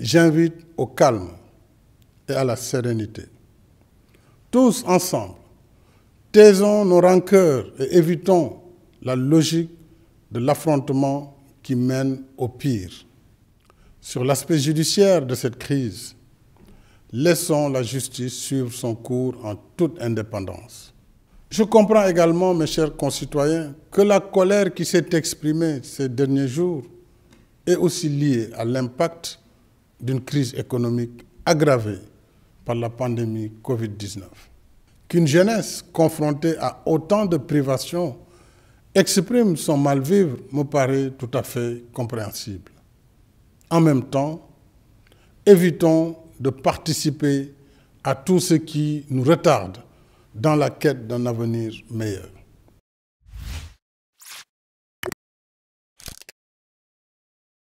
j'invite au calme et à la sérénité. Tous ensemble, taisons nos rancœurs et évitons la logique de l'affrontement qui mène au pire. Sur l'aspect judiciaire de cette crise, laissons la justice suivre son cours en toute indépendance. Je comprends également, mes chers concitoyens, que la colère qui s'est exprimée ces derniers jours est aussi liée à l'impact d'une crise économique aggravée par la pandémie Covid-19. Qu'une jeunesse confrontée à autant de privations exprime son mal-vivre me paraît tout à fait compréhensible. En même temps, évitons de participer à tout ce qui nous retarde dans la quête d'un avenir meilleur.